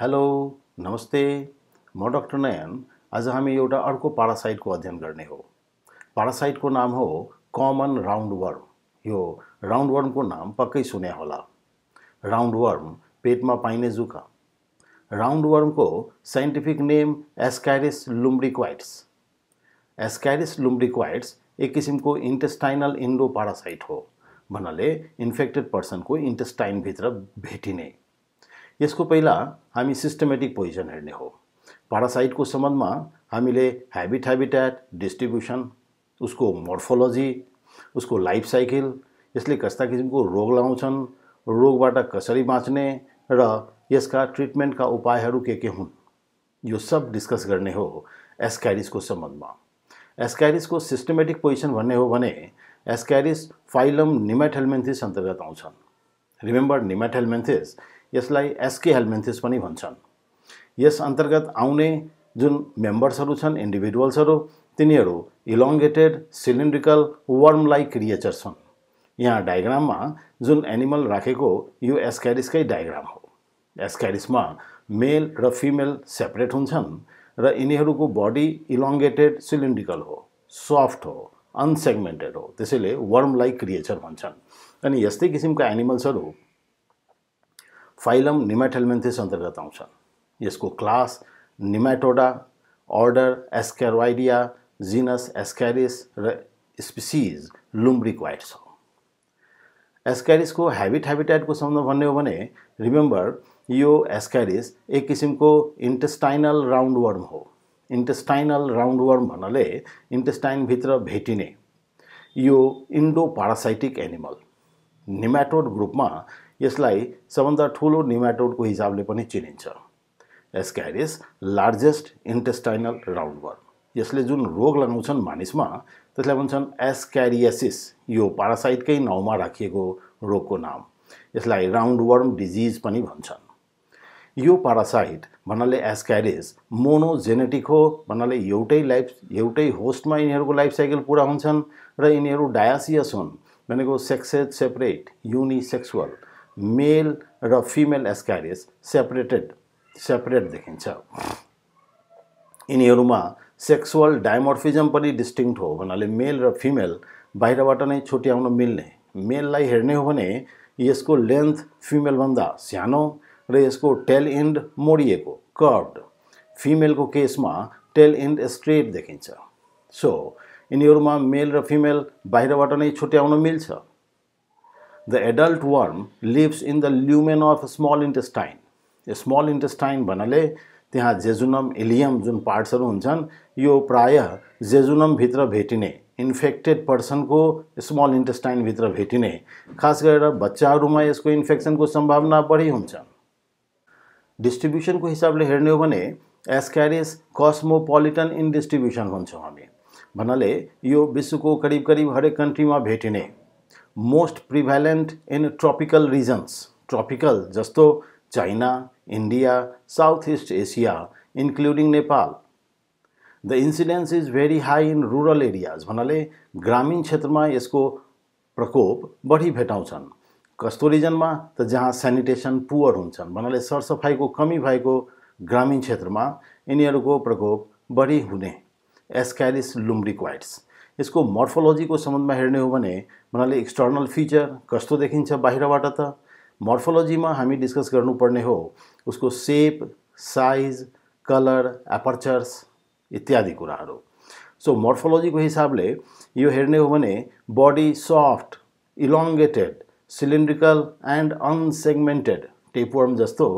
Hello नमस्ते म doctor नयन आज एटा अर्क पारासाइट को अध्ययन करने हो को नाम हो कमन राउंड वर्म यो वर्म को नाम पक्क सुने होला राउंड वर्म पेट में पाइने जुका राउंड वर्म को scientific name Ascaris lumbricoides Ascaris lumbricoides एक किसिमको इन्टेस्टाइनल इन्डो पारासाइट हो भन्नाले इन्फेक्टेड पर्सन को इंटेस्टाइन इन्टेस्टाइनभित्र भेटिने यसको पहिला हामी सिस्टमेटिक पोजिसन हेर्ने हो पारासाइटको सम्बन्धमा हामीले ह्याबिट ह्याबिट्याट डिस्ट्रिब्युसन उसको मोर्फोलोजी उसको लाइफ साइकल यसले कस्ता किसिमको रोग लाउँछन् रोगबाट कसरी बाँच्ने र यसका ट्रिटमेन्टका उपायहरू के के हुन् यो सब डिस्कस गर्ने हो एस्क्यारिसको सम्बन्धमा एस्क्यारिसको सिस्टमेटिक पोजिसन भन्ने हो भने एस्क्यारिस फाइलम निमेटेलमेन्थिस अन्तर्गत आउँछन् रिमेम्बर निमेटेलमेन्थिस यसलाई एसके हेल्मेन्थिस पनि भन्छन् यस अन्तर्गत आउने जुन मेम्बर्सहरू छन् इन्डिभिजुअल्सहरू तिनीहरू elongated cylindrical worm like creature छन् यहाँ डायग्राममा जुन एनिमल राखेको यो एसक्यारिसकै डायग्राम हो एसक्यारिसमा मेल र फिमेल सेपरेट हुन्छन् र यिनीहरूको बडी इलोङ्गेटेड सिलिन्ड्रिकल हो सफ्ट हो अनसेग्मेन्टेड हो त्यसैले वर्म लाइक क्रिएचर भन्छन् अनि यस्तै किसिमका एनिमल्सहरू फाइलम निमाटेलमेन्थिस अन्तर्गत आउँछ यसको क्लास निमाटोडा अर्डर एस्क्यारोइडिया जिनस एस्क्यारिस र स्पिसिज लुम्ब्रिक्वाइट्स हो एस्क्यारिसको हेबिट हेबिटाइटको सम्बन्ध भन्ने हो भने रिमेम्बर यो एस्क्यारिस एक किसिमको इन्टेस्टाइनल राउन्ड वर्म हो इन्टेस्टाइनल राउन्ड वर्म भन्नाले इन्टेस्टाइनभित्र भेटिने यो इन्डो पारासाइटिक एनिमल निमाटोड ग्रुपमा यसलाई सबभन्दा ठुलो निमाटोडको हिसाबले पनि चिनिन्छ एसक्यारिस लार्जेस्ट इन्टेस्टाइनल राउन्डवर्म यसले जुन रोग लगाउँछन् मानिसमा त्यसलाई भन्छन् एसक्यारियासिस यो पारासाइटकै नाउँमा राखिएको रोगको नाम यसलाई राउन्डवर्म डिजिज पनि भन्छन् यो पारासाइट भन्नाले एसक्यारिस मोनोजेनेटिक हो भन्नाले एउटै लाइफ एउटै होस्टमा यिनीहरूको लाइफ साइकल पुरा हुन्छन् र यिनीहरू डायासियस हुन् भनेको सेक्सेज सेपरेट युनिसेक्सुअल मेल र फिमेल एस्क्यारियस सेपरेटेड सेपरेट देखिन्छ यिनीहरूमा सेक्सुअल डायमोर्फिजम पनि डिस्टिङ्क्ट हो भन्नाले मेल र फिमेल बाहिरबाट नै छुट्याउन मिल्ने मेललाई हेर्ने हो भने यसको लेन्थ फिमेलभन्दा सानो र यसको टेल इन्ड मोडिएको कर्ड फिमेलको केसमा टेल इन्ड स्ट्रेट देखिन्छ सो so, यिनीहरूमा मेल र फिमेल बाहिरबाट नै छुट्याउन मिल्छ the adult worm lives in the lumen of small intestine small intestine भन्नाले त्यहाँ जेजुनम इलियम जुन पार्ट्सहरू हुन्छन् यो प्रायः जेजुनमभित्र भेटिने इन्फेक्टेड पर्सनको स्मल इन्टेस्टाइनभित्र भेटिने खास गरेर बच्चाहरूमा यसको इन्फेक्सनको सम्भावना बढी हुन्छ डिस्ट्रिब्युसनको हिसाबले हेर्ने हो भने एस्क्यारिस कस्मोपोलिटन डिस्ट्रिब्युसन भन्छौँ हामी भन्नाले यो विश्वको करिब करिब हरेक कन्ट्रीमा भेटिने most prevalent in tropical regions tropical जस्तो China India South East Asia including Nepal the incidence is very high in rural areas भन्नाले ग्रामीण क्षेत्रमा यसको प्रकोप बढी भेटाउँछन् कस्तो रिजनमा त जहाँ सेनिटेसन पुवर हुन्छन् भन्नाले सरसफाइको कमी भएको ग्रामीण क्षेत्रमा यिनीहरूको प्रकोप बढी हुने एस्क्यारिस लुम्ब्रिक्वाइट्स यसको मर्फोलोजीको सम्बन्धमा हेर्ने हो भने मनाले एक्सटर्नल फिचर कस्तो देखिन्छ बाहिरबाट त मर्फोलोजीमा हामी डिस्कस गर्नुपर्ने हो उसको सेप साइज कलर एपर्चर्स इत्यादि कुराहरू सो मर्फोलोजीको हिसाबले यो हेर्ने हो भने body soft elongated cylindrical and unsegmented tapeworm जस्तो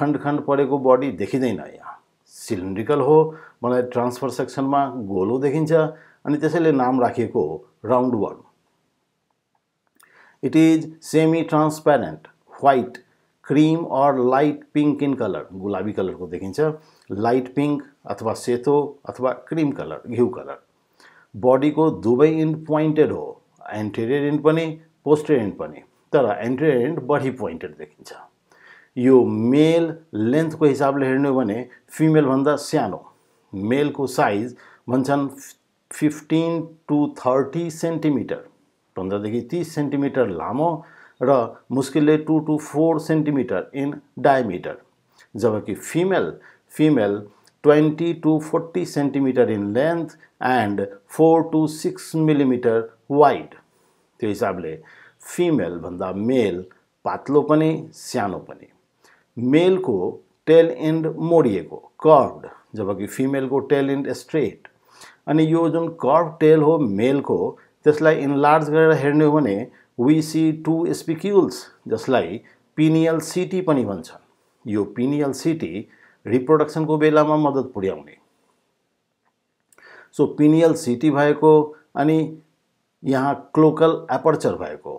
खण्ड खण्ड परेको बडी देखिँदैन यहाँ सिलिन्ड्रिकल हो मलाई ट्रान्सफर सेक्सनमा गोलो देखिन्छ अनि त्यसैले नाम राखिएको हो round worm it is semi transparent white cream or light pink in colour गुलाबी कलरको देखिन्छ लाइट पिङ्क अथवा सेतो अथवा क्रिम कलर घिउ कलर बडीको दुवै इन्ड पोइन्टेड हो एन्टेरियर इन्ड पनि पोस्टेर इन्ड पनि तर एन्टेरियर इन्ड बढी पोइन्टेड देखिन्छ यो मेल लेन्थको हिसाबले हेर्ने हो भने फिमेलभन्दा सानो मेलको साइज भन्छन् फिफ्टिन टु थर्टी सेन्टिमिटर पन्ध्रदेखि तिस सेन्टिमिटर लामो र मुस्किलले two to four centimetre in diameter जबकि female female twenty to forty centimetre in length and four to six millimetre wide त्यो हिसाबले फिमेलभन्दा मेल पातलो पनि सानो पनि मेलको टेल एन्ड मोडिएको कर्ड जबकि फिमेलको टेल एन्ड स्ट्रेट अनि यो जुन कर्भ टेल हो मेलको त्यसलाई इन्लार्ज गरेर हेर्ने हो भने वी सी टू स्पिक्युल्स जसलाई पिनियल सिटी पनि भन्छ यो पिनियल सिटी रिप्रोडक्सनको बेलामा मद्दत पुर्याउने सो पिनियल सिटी भएको अनि यहाँ क्लोकल एपर्चर भएको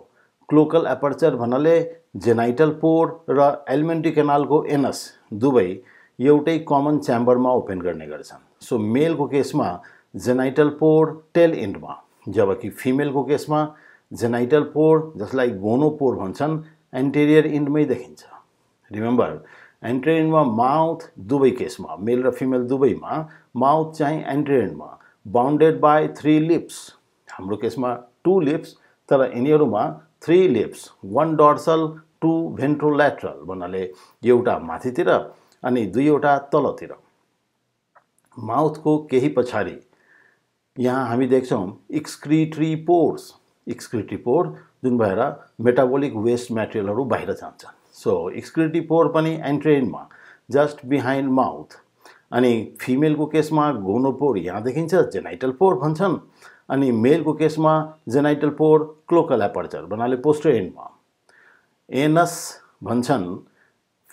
क्लोकल एपर्चर भन्नाले जेनाइटल पोर र एलिमेन्ट्री केनालको एनस दुवै एउटै कमन च्याम्बरमा ओपन गर्ने गर्छन् सो मेलको केसमा जेनाइटल पोर टेल एन्डमा जबकि फिमेलको केसमा जेनाइटल पोर जसलाई गोनो पोर भन्छन् एन्टेरियर इन्डमै देखिन्छ रिमेम्बर एन्टेरियर माउथ दुवै केसमा मेल र फिमेल दुवैमा माउथ चाहिँ anterior bonded bounded by three lips हाम्रो केसमा टु लिप्स तर यिनीहरूमा three lips one dorsal two ventrolateral भन्नाले एउटा माथितिर अनि दुईवटा तलतिर माउथको केही पछाडि यहाँ हामी देख्छौँ एक्सक्रिटरी पोर्स एक्सक्रिटरी पोर जुन भएर मेटाबोलिक वेस्ट मेटेरियलहरू बाहिर जान्छन् सो एक्सक्रिटरी पोर पनि एन्ट्रेनमा जस्ट बिहाइन्ड माउथ अनि फिमेलको केसमा घुनो पोर यहाँ देखिन्छ जेनाइटल पोर भन्छन् अनि मेलको केसमा जेनाइटल पोर क्लोकल एपर्चर भन्नाले पोस्टर एन्डमा एनस भन्छन्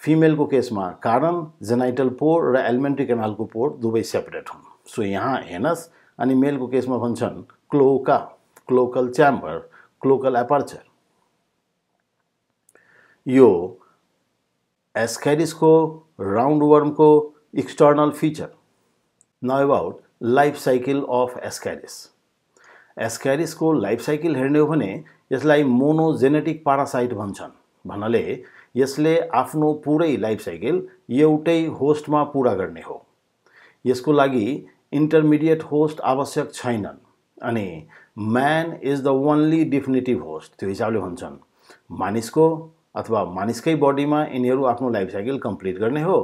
फिमेलको केसमा कारण जेनाइटल पोर र एलिमेन्ट्री केनालको पोर दुवै सेपरेट हुन् सो यहाँ एनस अनि मेलको केसमा भन्छन् cloaca cloacal chamber cloacal aperture यो एस्केरिसको राउन्ड वर्मको एक्सटर्नल फिचर न about life cycle of Ascaris एस्केरिसको लाइफ साइकल हेर्ने हो भने यसलाई मोनोजेनेटिक पारासाइट भन्छन् भन्नाले यसले आफ्नो पुरै लाइफ साइकल एउटै होस्टमा पुरा गर्ने हो यसको लागि इन्टरमिडिएट होस्ट आवश्यक छैनन् अनि man is the only definitive host त्यो हिसाबले हुन्छन् मानिसको अथवा मानिसकै बडीमा यिनीहरू आफ्नो लाइफ साइकल कम्प्लिट गर्ने हो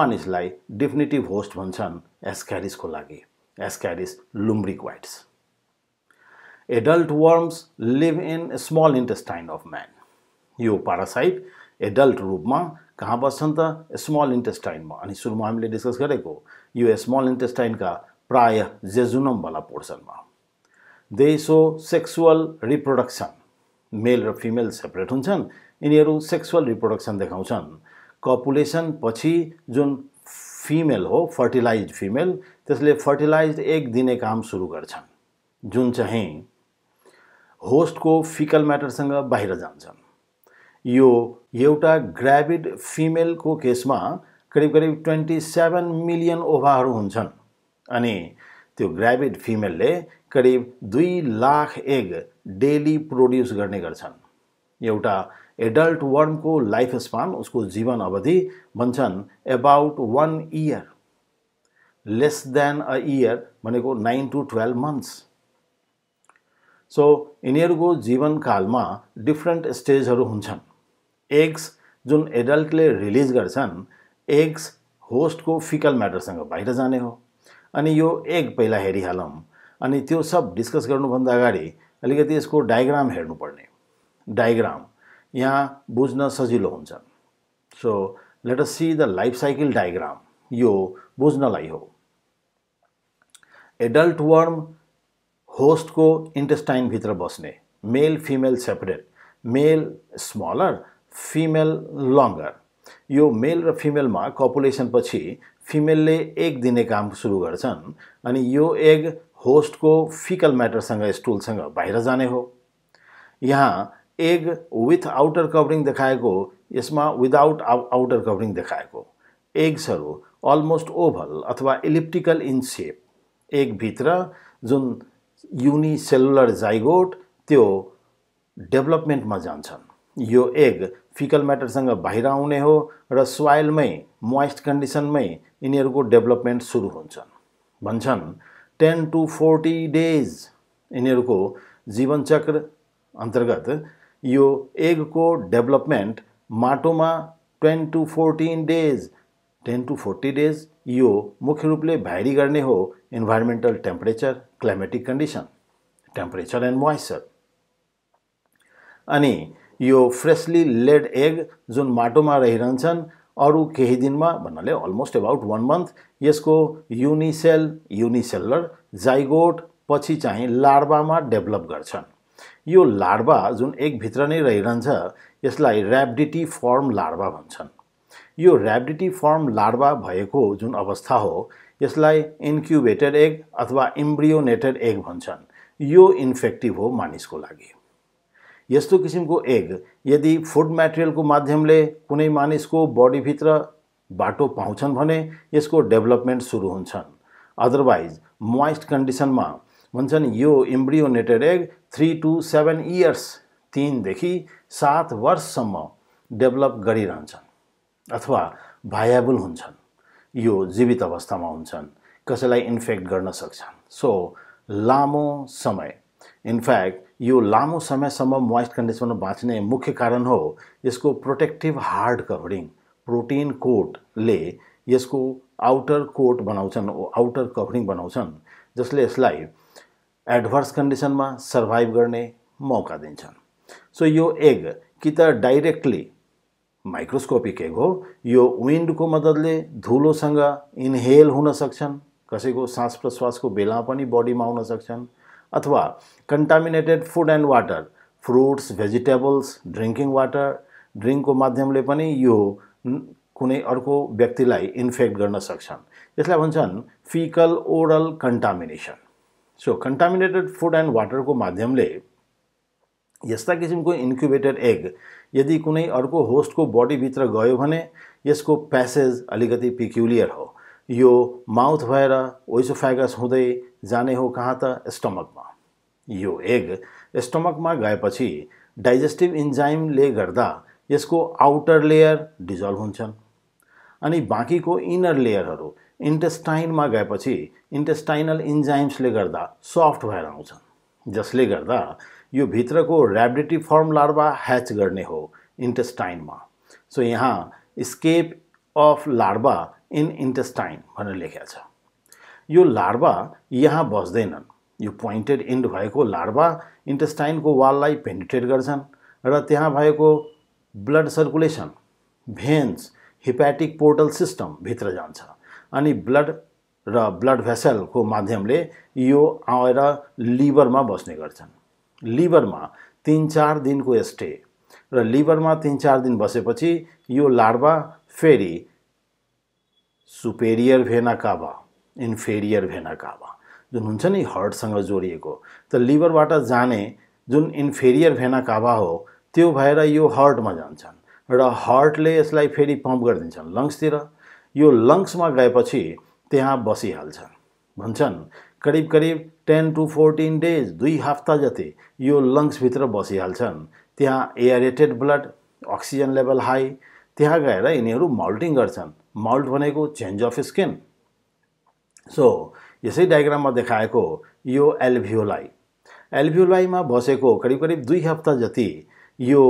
मानिसलाई डेफिनेटिभ होस्ट भन्छन् एस्क्यारिसको लागि Ascaris lumbricoides adult worms live in small intestine of man यो पारासाइट एडल्ट रूपमा कहाँ बस्छन् त स्मल इन्टेस्टाइनमा अनि सुरुमा हामीले डिस्कस गरेको यो स्मल इन्टेस्टाइनका प्राय जेजुनमवाला पोर्सनमा हो सेक्सुअल रिप्रोडक्सन मेल र फिमेल सेपरेट हुन्छन् यिनीहरू सेक्सुअल रिप्रोडक्सन देखाउँछन् कपुलेसन पछि जुन फिमेल हो फर्टिलाइज फिमेल त्यसले फर्टिलाइज एक दिने काम सुरु गर्छन् जुन चाहिँ होस्टको फिकल म्याटरसँग बाहिर जान्छन् यो एउटा ग्राभिड फिमेलको केसमा करिब करिब ट्वेन्टी सेभेन मिलियन ओभाहरू हुन्छन् अनि त्यो ग्राभिड फिमेलले करिब दुई लाख एग डेली प्रोड्युस गर्ने गर्छन् एउटा एडल्ट वर्मको लाइफ स्पान उसको जीवन अवधि भन्छन् about one year less than a year भनेको nine to twelve months so यिनीहरूको जीवनकालमा डिफ्रेन्ट स्टेजहरू हुन्छन् एग्स जुन एडल्टले रिलिज गर्छन् एग्स होस्टको फिकल म्याटरसँग बाहिर जाने हो अनि यो एक पहिला हेरिहालौँ अनि त्यो सब डिस्कस गर्नुभन्दा अगाडि अलिकति यसको डायग्राम हेर्नुपर्ने डायग्राम यहाँ बुझ्न सजिलो हुन्छ so let us see the life cycle diagram यो बुझ्नलाई हो एडल्ट वर्म होस्टको इन्टेस्टाइनभित्र बस्ने male female separate male smaller female longer यो मेल र फिमेलमा कपुलेसनपछि फिमेलले एग दिने काम सुरु गर्छन् अनि यो एग होस्टको फिकल म्याटरसँग स्टुलसँग बाहिर जाने हो यहाँ एग विथ आउटर कभरिङ देखाएको यसमा विदाउट आउटर कभरिङ देखाएको एग्सहरू अलमोस्ट ओभल अथवा इलिप्टिकल इन सेप एगभित्र जुन युनिसेलुलर जाइगोट त्यो डेभलपमेन्टमा जान्छन् यो एग फिकल म्याटरसँग बाहिर आउने हो र सोइलमै मोइस्ट कन्डिसनमै यिनीहरूको डेभलपमेन्ट सुरु हुन्छन् भन्छन् टेन टु फोर्टी डेज यिनीहरूको जीवनचक्र अन्तर्गत यो एगको डेभलपमेन्ट माटोमा ten to fourteen days ten to forty days यो मुख्य रूपले भाइरी गर्ने हो environmental temperature climatic condition temperature and moisture अनि यो फ्रेसली लेड एग जुन माटोमा रहिरहन्छन् अरू केही दिनमा भन्नाले अलमोस्ट एबाउट वान मन्थ यसको युनिसेल युनिसेलर जाइगोट पछि चाहिँ लार्बामा डेभलप गर्छन् यो लार्बा जुन एकभित्र नै रहिरहन्छ यसलाई ऱ्याबडिटी फर्म लार्बा भन्छन् यो ऱ्याबडिटी फर्म लार्बा भएको जुन अवस्था हो यसलाई इन्क्युबेटेड एग अथवा इम्ब्रियोनेटेड एग भन्छन् यो इन्फेक्टिभ हो मानिसको लागि यस्तो किसिमको एग यदि फुड मेटेरियलको माध्यमले कुनै मानिसको बडीभित्र बाटो पाउँछन् भने यसको डेभलपमेन्ट सुरु हुन्छन् अदरवाइज मोइस्ट कन्डिसनमा भन्छन् यो embryonated egg three to seven years तिनदेखि सात वर्षसम्म डेभलप गरिरहन्छन् अथवा भायाबुल हुन्छन् यो जीवित अवस्थामा हुन्छन् कसैलाई इन्फेक्ट गर्न सक्छन् सो लामो समय इनफ्याक्ट यो लामो समयसम्म मोइस्ट कन्डिसनमा बाँच्ने मुख्य कारण हो यसको प्रोटेक्टिभ हार्ड कभरिङ प्रोटिन कोटले यसको आउटर कोट बनाउँछन् आउटर कभरिङ बनाउँछन् जसले यसलाई एडभर्स कन्डिसनमा सर्भाइभ गर्ने मौका दिन्छन् सो यो एग कि त डाइरेक्टली माइक्रोस्कोपिक एग हो यो विन्डको मद्दतले धुलोसँग इन्हेल हुन सक्छन् कसैको श्वास प्रश्वासको बेला पनि बडीमा आउन सक्छन् अथवा contaminated food and water fruits vegetables drinking water drink को मध्यम कुछ अर्क व्यक्ति इन्फेक्ट कर सकता इस faecal oral contamination so and food को मध्यम यहां किसिम को इन्क्युबेटेड एग यदि कुछ होस्ट को बॉडी भि गयो इसको पैसेज प्यासेज अलिकति पिक्युलियर हो यो माउथ भएर ओइसोफ्यागस हुँदै जाने हो कहाँ त स्टमकमा यो एग स्टमकमा गएपछि डाइजेस्टिभ इन्जाइमले गर्दा यसको आउटर लेयर डिजल्भ हुन्छन् अनि बाँकीको इनर लेयरहरू इन्टेस्टाइनमा गएपछि इन्टेस्टाइनल इन्जाइम्सले गर्दा सफ्ट भएर आउँछन् जसले गर्दा यो भित्रको ऱ्याबिटी फर्म लार्वा ह्याच गर्ने हो इन्टेस्टाइनमा सो यहाँ escape of larva in intestine भनेर लेखेको छ यो लार्भा यहाँ बस्दैनन् यो पोइन्टेड इन्ड भएको लार्भा इन्टेस्टाइनको वाललाई पेनिट्रेट गर्छन् र त्यहाँ भएको blood circulation veins hepatic portal system भित्र जान्छ अनि ब्लड र ब्लड भेसलको माध्यमले यो आएर लिभरमा बस्ने गर्छन् लिभरमा तिन चार दिनको स्टे र लिभरमा तिन चार दिन बसेपछि यो लार्भा फेरि सुपेरियर भेना काबा इन्फेरियर भेना काबा जुन हुन्छ नि हर्टसँग जोडिएको त लिभरबाट जाने जुन इन्फेरियर भेना काबा हो त्यो भएर यो हर्टमा जान्छन् र हर्टले यसलाई फेरि पम्प गरिदिन्छन् लङ्सतिर यो लङ्समा गएपछि त्यहाँ बसिहाल्छन् भन्छन् करिब करिब टेन टु फोर्टिन डेज दुई हप्ता जति यो लङ्सभित्र बसिहाल्छन् त्यहाँ aerated blood oxygen level high त्यहाँ गएर यिनीहरू मल्टिङ गर्छन् मल्ट भनेको चेन्ज अफ स्किन सो यसै डायग्राममा देखाएको यो एल्भियोलाई एल्भियोलाईमा बसेको करिब करिब दुई हप्ता जति यो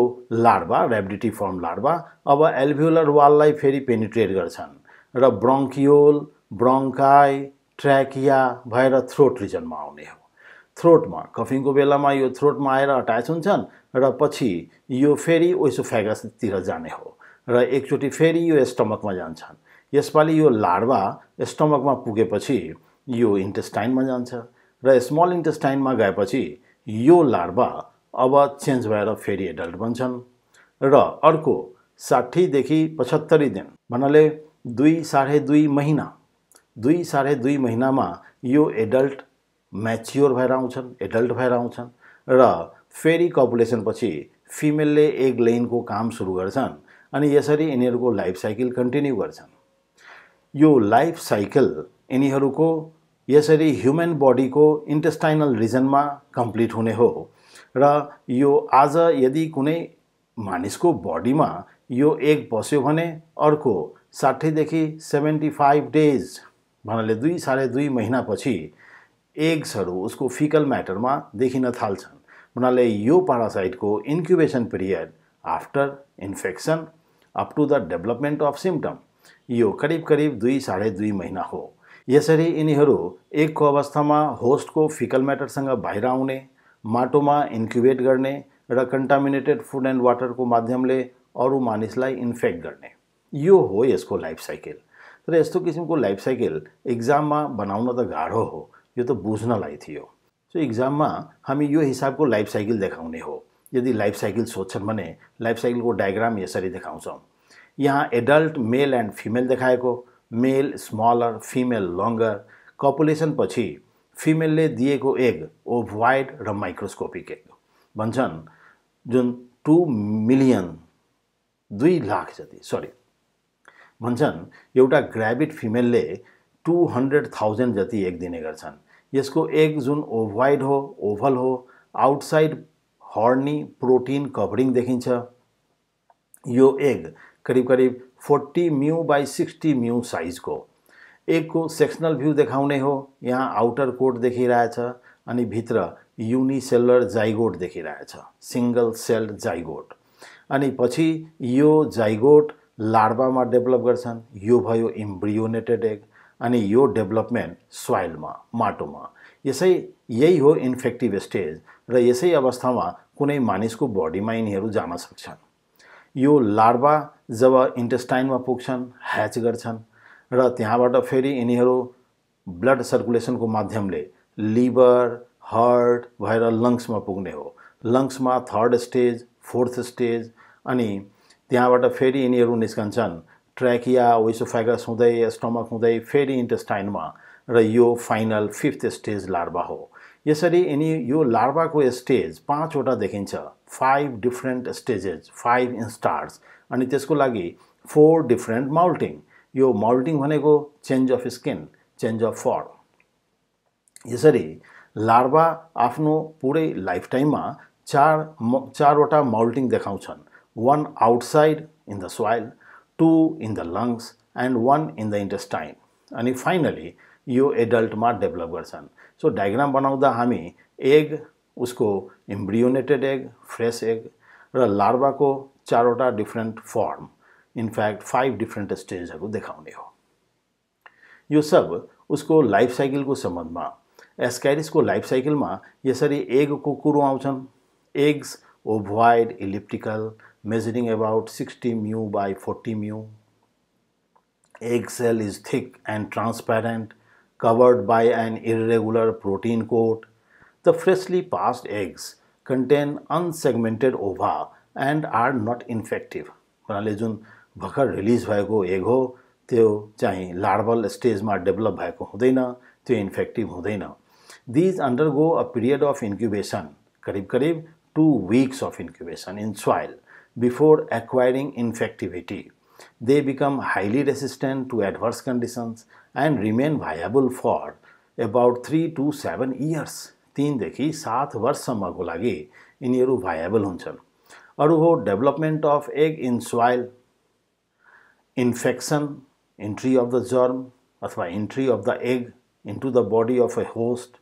लाडबा रेबिडिटी फर्म लार्वा अब एल्भियोलर वाललाई फेरि पेनिट्रेट गर्छन् र ब्रङ्कियोल ब्रङ्काई ट्र्याकिया भएर थ्रोट रिजनमा आउने हो थ्रोटमा कफिङको बेलामा यो थ्रोटमा आएर अट्याच हुन्छन् र पछि यो फेरि ओइसोफ्यागसतिर जाने हो र एकचोटि फेरि यो स्टमकमा जान्छन् यसपालि यो लार्वा स्टमकमा पुगेपछि यो इन्टेस्टाइनमा जान्छ र स्मल इन्टेस्टाइनमा गएपछि यो लार्वा अब चेन्ज भएर फेरि एडल्ट बन्छन् र अर्को साठीदेखि पचहत्तरी दिन भन्नाले दुई साढे दुई महिना दुई साढे दुई महिनामा यो एडल्ट म्याच्योर भएर आउँछन् एडल्ट भएर आउँछन् र फेरि कपुलेसनपछि फिमेलले एग लेनको काम सुरु गर्छन् अनि यसरी यिनीहरूको लाइफ साइकल कन्टिन्यू गर्छन् यो लाइफ साइकल यिनीहरूको यसरी ह्युमन बडीको इन्टेस्टाइनल रिजनमा कम्प्लिट हुने हो र यो आज यदि कुनै मानिसको बडीमा यो एक बस्यो भने अर्को साठीदेखि सेभेन्टी फाइभ डेज भन्नाले दुई साढे दुई महिनापछि एग्सहरू उसको फिकल म्याटरमा देखिन थाल्छन् उनीहरूले यो पारासाइटको incubation period after infection up to the development of symptom यो करिब करिब दुई साढे दुई महिना हो यसरी यिनीहरू एकको अवस्थामा होस्टको फिकल म्याटरसँग बाहिर आउने माटोमा इन्क्युबेट गर्ने र कन्टामिनेटेड फुड एन्ड वाटरको माध्यमले अरू मानिसलाई इन्फेक्ट गर्ने यो हो यसको लाइफ साइकल तर यस्तो किसिमको लाइफ साइकल इक्जाममा बनाउन त गाह्रो हो यो त बुझ्नलाई थियो सो इक्जाममा हामी यो हिसाबको लाइफ साइकल देखाउने हो यदि लाइफ साइकल सोध्छन् भने लाइफ साइकलको डायग्राम यसरी देखाउँछौँ यहाँ एडल्ट मेल एन्ड फिमेल देखाएको मेल स्मलर फिमेल लङ्गर कपुलेसन पछि फिमेलले दिएको एग ओभ वाइड र माइक्रोस्कोपिक एग भन्छन् जुन टु मिलियन दुई लाख जति सरी भन्छन् एउटा ग्राभिड फिमेलले टु हन्ड्रेड थाउजन्ड जति एग दिने गर्छन् यसको एग जुन वाइड हो ओभल हो आउटसाइड हर्नी प्रोटिन कभरिङ देखिन्छ यो एग करिब करिब फोर्टी म्यु बाई सिक्सटी म्यु साइजको एगको सेक्सनल भ्यू देखाउने हो यहाँ आउटर कोट देखिरहेछ अनि भित्र युनिसेलर जाइगोट देखिरहेछ सिङ्गल सेल जाइगोट अनि पछि यो जाइगोट लार्बामा डेभलप गर्छन् यो भयो इम्ब्रियोनेटेड एग अनि यो डेभलपमेन्ट सोइलमा माटोमा यसै यही हो इन्फेक्टिभ स्टेज र यसै अवस्थामा कुनै मानिसको बडीमा यिनीहरू जान सक्छन् यो लार्बा जब इन्टेस्टाइनमा पुग्छन् ह्याच गर्छन् र त्यहाँबाट फेरि यिनीहरू ब्लड सर्कुलेसनको माध्यमले लिभर हार्ट भएर लङ्ग्समा पुग्ने हो लङ्ग्समा थर्ड स्टेज फोर्थ स्टेज अनि त्यहाँबाट फेरि यिनीहरू निस्कन्छन् ट्रेकिया वेसोफाइगस हुँदै स्टमक हुँदै फेरि इन्टेस्टाइनमा र यो फाइनल फिफ्थ स्टेज लार्बा हो यसरी यिनी यो लार्भाको स्टेज पाँचवटा देखिन्छ five different stages five stars अनि त्यसको लागि फोर डिफ्रेन्ट माउल्टिङ यो माउल्टिङ भनेको change of skin change of form यसरी लार्भा आफ्नो पुरै लाइफ टाइममा चार चारवटा माउल्टिङ देखाउँछन् one outside in the soil two in the lungs and one in the intestine अनि फाइनली यो एडल्टमा डेभलप गर्छन् सो डाइग्राम बना हमी एग उसको इम्ब्रियोनेटेड एग फ्रेश एग र चार चारवटा different form in fact five different stage देखाने हो यो सब उसको लाइफ साइकिल को संबंध में सम्बन्धमा को लाइफ साइकिल में इसी एग को कुरो आँचन eggs ovoid elliptical measuring about sixty mu by forty mu egg shell is thick and transparent covered by an irregular protein coat. The freshly passed eggs contain unsegmented ova and are not infective. उनीहरूले जुन भर्खर release भएको egg हो त्यो चाहिँ लार्बल स्टेजमा develop भएको हुँदैन त्यो इन्फेक्टिभ हुँदैन these undergo a period of incubation करिब करिब two weeks of incubation in soil before acquiring infectivity they become highly resistant to adverse conditions and remain viable for about 3 to 7 years. 3 देखि 7 वर्षसम्मको लागि इनीहरु viable हुन्छन् अरु हो development of egg in soil infection entry of the germ अथवा entry of the egg into the body of a host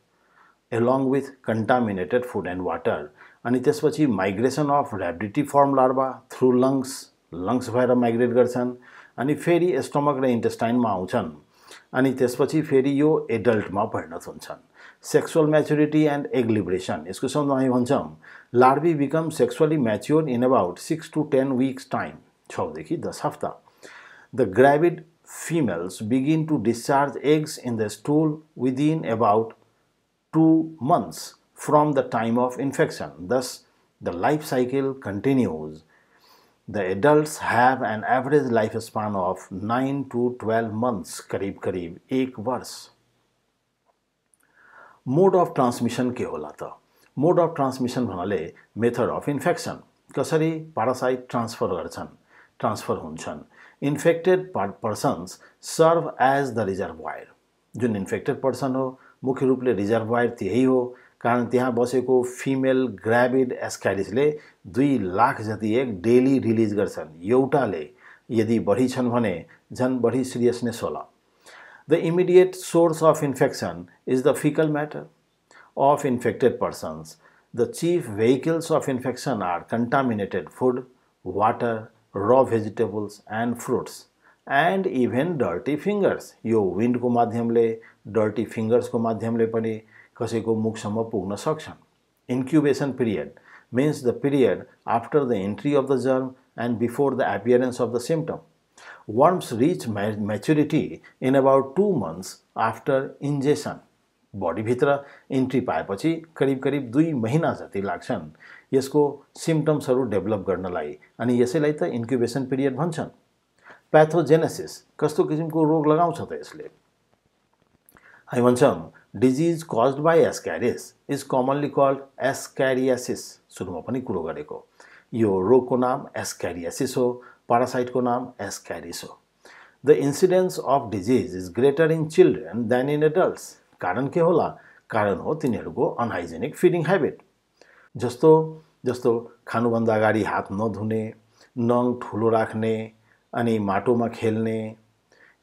along with contaminated food and water अनि त्यसपछि migration of rabidity form larva through lungs lungs भएर migrate गर्छन् अनि फेरि stomach र intestine मा आउँछन् अनि त्यसपछि फेरि यो एडल्टमा परिणत हुन्छन् sexual maturity and egg liberation यसको हामी भन्छौँ larvae become sexually mature in about six to ten weeks time छदेखि दस हप्ता the gravid females begin to discharge eggs in the stool within about two months from the time of infection thus the life cycle continues the adults adults an an life lifespan of 9 to 12 months, करीब करीब एक वर्ष मोड of transmission के होला त mode of transmission भन्नाले method of infection कसरी parasite transfer गर्छन् ट्रान्सफर हुन्छन् infected persons serve as the reservoir जुन इन्फेक्टेड पर्सन हो मुख्य रूपले रिजर्भवायर त्यही हो कारण त्यहाँ बसेको फिमेल ग्राभिड एस्काइडिसले दुई लाख जति एक डेली रिलिज गर्छन् एउटाले यदि बढी छन् भने झन् बढी सिरियसनेस होला the immediate source of infection is the faecal matter of infected persons the chief vehicles of infection are contaminated food water र vegetables and fruits and even dirty fingers यो विन्डको माध्यमले डर्टी फिङ्गर्सको माध्यमले पनि कसैको मुखसम्म पुग्न सक्छन् incubation period means the period after the entry of the germ and before the appearance of the symptom worms reach म्या maturity in about two months after ingestion बडीभित्र इन्ट्री पाएपछि करिब करिब दुई महिना जति लाग्छन् यसको सिम्टम्सहरू डेभलप गर्नलाई अनि यसैलाई त इन्क्युबेसन पिरियड भन्छन् प्याथोजेनेसिस कस्तो किसिमको रोग लगाउँछ त यसले हामी भन्छौँ disease caused by ascaris is commonly called ascariasis सुरुमा पनि कुरो गरेको यो रोगको नाम एस्क्यारियासिस हो पारासाइटको नाम एस्क्यारिस हो the incidence of disease is greater in children than in adults कारण के होला कारण हो तिनीहरूको अनहाइजेनिक फिडिङ हेबिट जस्तो जस्तो खानुभन्दा अगाडि हात नधुने नङ ठुलो राख्ने अनि माटोमा खेल्ने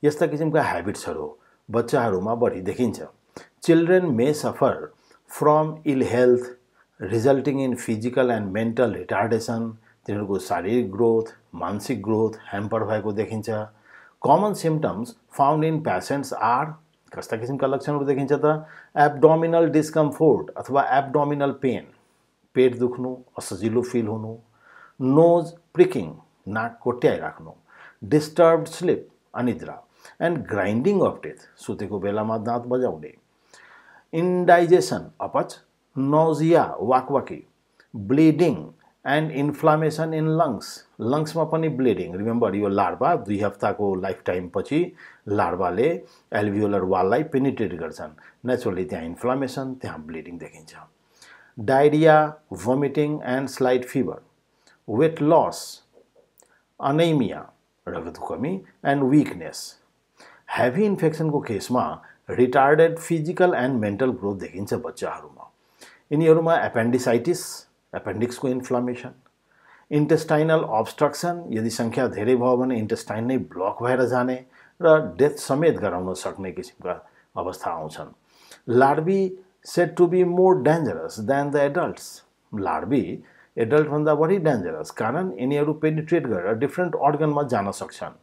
यस्ता किसिमका हेबिट्सहरू बच्चाहरूमा बढी देखिन्छ children may suffer from ill health resulting in physical and mental retardation तिनीहरूको शारीरिक ग्रोथ मानसिक ग्रोथ ह्याम्पर भएको देखिन्छ common symptoms found in patients are कस्ता किसिमका लक्षणहरू देखिन्छ त एब्डोमिनल डिस्कम्फोर्ट अथवा एब्डोमिनल पेन पेट दुख्नु असजिलो फिल हुनु नोज प्रिकिङ नाक कोट्याइराख्नु डिस्टर्ब स्लिप अनिद्रा एन्ड ग्राइन्डिङ अफ टेथ सुतेको बेलामा दाँत बजाउने इन्डाइजेसन अपच नोजिया वाकवाकी bleeding and inflammation in lungs लङ्समा पनि ब्लिडिङ रिमेम्बर यो लार्वा दुई हप्ताको लाइफ टाइमपछि लार्वाले एल्भियोलर वाललाई पेनिट्रेट गर्छन् नेचुरली त्यहाँ इन्फ्लामेसन त्यहाँ ब्लिडिङ देखिन्छ diarrhoea vomiting and slight fever weight loss anaemia रगत कमी एन्ड विकनेस हेभी इन्फेक्सनको केसमा retarded physical and mental growth देखिन्छ बच्चाहरूमा यिनीहरूमा एपेन्डिसाइटिस एपेन्डिक्सको इन्फ्लामेसन इन्टेस्टाइनल अब्स्ट्रक्सन यदि सङ्ख्या धेरै भयो भने इन्टेस्टाइन नै ब्लक भएर जाने र डेथ समेत गराउन सक्ने किसिमका अवस्था आउँछन् larvae said to be more dangerous than the adults larvae एडल्टभन्दा बढी डेन्जरस कारण यिनीहरू पेनिट्रेट गरेर डिफ्रेन्ट अर्गनमा जान सक्छन्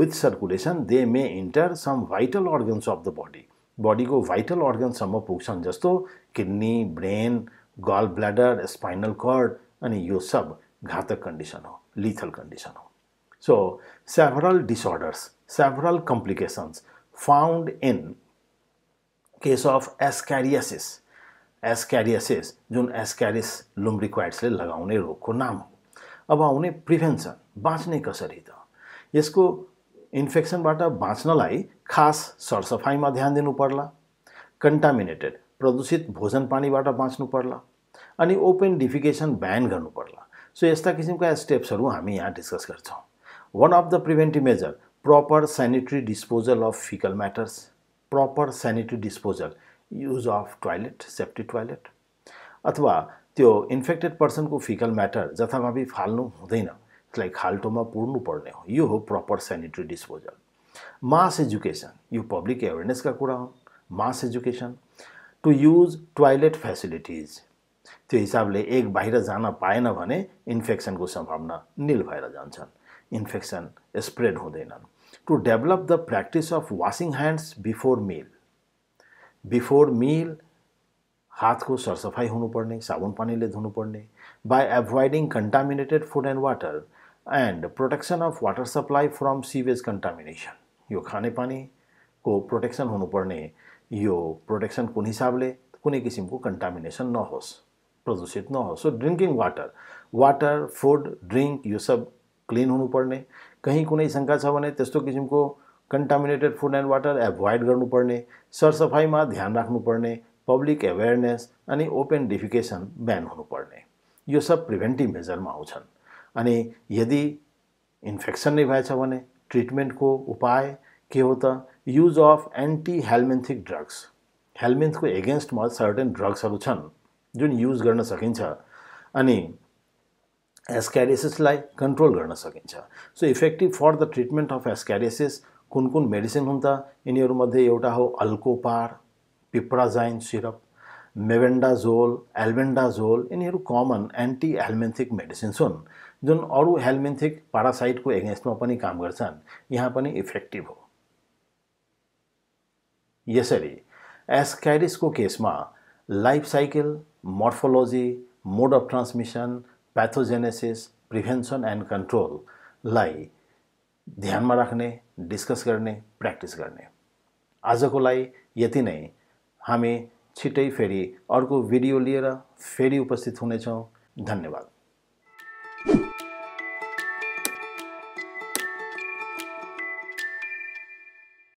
with circulation they may enter some vital organs of the body body को वाइटल अर्गनसम पुग्स जस्तो kidney brain gall bladder spinal cord अब यो सब घातक कंडीशन हो लिथल कंडीशन हो so several disorders several complications found in case of जो एस्क्यारियासिस लुम्रिक्वाइड्स ने लगने रोग को नाम हो अब आने प्रिभेन्सन बांचने कसरी तो इसको इन्फेक्सनबाट बाँच्नलाई खास सरसफाइमा ध्यान दिनु पर्ला कन्टामिनेटेड प्रदूषित भोजन पानीबाट बाँच्नु पर्ला अनि ओपन डिफिकेसन ब्यान गर्नु पर्ला सो यस्ता किसिमका स्टेप्सहरू हामी यहाँ डिस्कस गर्छौँ one of the preventive measure proper sanitary disposal of faecal matters proper sanitary disposal use of toilet safety toilet अथवा त्यो इन्फेक्टेड पर्सनको फिकल म्याटर जथाभावी फाल्नु हुँदैन त्यसलाई खाल्टोमा पुर्नुपर्ने हो यो हो proper sanitary disposal mass education यो पब्लिक एवेरनेसका कुरा हो mass education to use toilet facilities त्यो हिसाबले एक बाहिर जान पाएन भने इन्फेक्सनको सम्भावना निल भएर जान्छन् इन्फेक्सन स्प्रेड हुँदैनन् to develop the practice of washing hands before meal before meal हातको सरसफाइ हुनुपर्ने साबुन पानीले धुनुपर्ने by avoiding contaminated food and water and protection of water supply from sewage contamination यो खानेपानीको प्रोटेक्सन हुनुपर्ने यो प्रोटेक्सन कुन हिसाबले कुनै किसिमको कन्टामिनेसन नहोस् प्रदूषित नहोस् so drinking water water food drink यो सब क्लिन हुनुपर्ने कहीँ कुनै शङ्का छ भने त्यस्तो किसिमको contaminated food and water avoid गर्नुपर्ने सरसफाइमा ध्यान राख्नुपर्ने पब्लिक एवेरनेस अनि ओपन डिफिकेसन ब्यान हुनुपर्ने यो सब प्रिभेन्टिभ मेजरमा आउँछन् अनि यदि इन्फेक्सन नै भएछ भने ट्रिटमेन्टको उपाय के हो त use of anti helminthic drugs हेल्मेन्थको एगेन्स्टमा सर्टेन ड्रग्सहरू छन् जुन युज गर्न सकिन्छ अनि एस्क्यारिसिसलाई कन्ट्रोल गर्न सकिन्छ so effective for the treatment of ascariasis कुन कुन मेडिसिन हुन्छ त यिनीहरूमध्ये एउटा हो अल्कोपार पिप्राजाइन सिरप मेभेन्डाजोल एल्भेन्डाजोल यिनीहरू कमन एन्टी हेल्मेन्थिक मेडिसिन्स हुन् जुन अरू हेल्मेन्थिक पारासाइटको एगेन्स्टमा पनि काम गर्छन् यहाँ पनि इफेक्टिभ हो यसरी एस्काइरिसको केसमा life cycle morphology mode of transmission pathogenesis prevention and कन्ट्रोललाई ध्यानमा राख्ने डिस्कस गर्ने प्र्याक्टिस गर्ने आजको लागि यति नै हामी छिटै फेरि अर्को भिडियो लिएर फेरि उपस्थित हुनेछौँ धन्यवाद